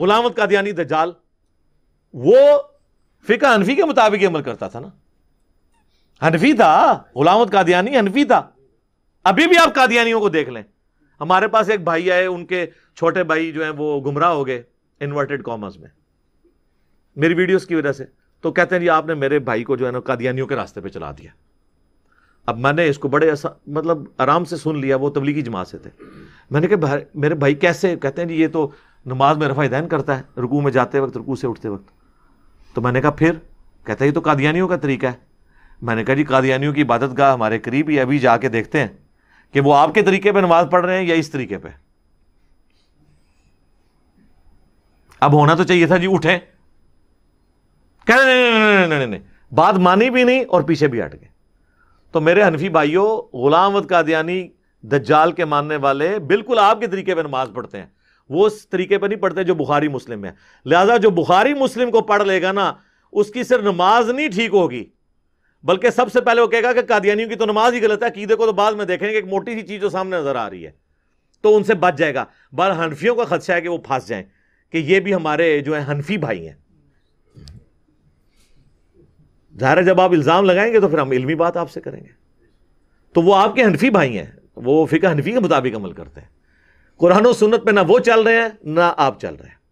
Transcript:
गुलामद कादियानी दजाल वो फिका हनफी के मुताबिक अमल करता था ना हनफी था गुलामद कादियानी हनफी था अभी भी आप कादियानियों को देख लें हमारे पास एक भाई आए उनके छोटे भाई जो हैं वो गुमराह हो गए इन्वर्टेड कॉमर्स में मेरी वीडियोस की वजह से तो कहते हैं जी आपने मेरे भाई को जो है ना कादियानियों के रास्ते पे चला दिया अब मैंने इसको बड़े असा, मतलब आराम से सुन लिया वो तबलीगी जमात से थे मैंने कहा मेरे भाई कैसे कहते हैं जी ये तो नमाज में रफ़ा दैन करता है रुकू में जाते वक्त रुकू से उठते वक्त तो मैंने कहा फिर कहता है ये तो कादियानियों का तरीका है मैंने कहा जी कादियानियों की इबादत गाह हमारे करीब ही अभी जाके देखते हैं कि वो आपके तरीके पे नमाज पढ़ रहे हैं या इस तरीके पे अब होना तो चाहिए था जी उठे कह रहे नहीं नहीं नहीं नहीं नहीं बात मानी भी नहीं और पीछे भी हट गए तो मेरे हनफी भाइयों गुलाम कादियानी दज्जाल के मानने वाले बिल्कुल आपके तरीके पे नमाज पढ़ते हैं वो उस तरीके पर नहीं पढ़ते जो बुखारी मुस्लिम है लिहाजा जो बुखारी मुस्लिम को पढ़ लेगा ना उसकी सिर्फ नमाज नहीं ठीक होगी बल्कि सबसे पहले वो कहेगा कि कादियानियों की तो नमाज ही गलत है कीदे को तो बाद में देखेंगे एक मोटी सी चीज़ जो सामने नज़र आ रही है तो उनसे बच जाएगा बार हनफियों का खदशा है कि वो फंस जाए कि ये भी हमारे जो है हनफी भाई हैं ज़ाहिर जब आप इल्ज़ाम लगाएंगे तो फिर हम इल्मी बात आपसे करेंगे तो वो आपके हनफी भाई हैं वो फ़िका हनफी के मुताबिक अमल करते हैं कुरान सुनत पे ना वो चल रहे हैं ना आप चल रहे हैं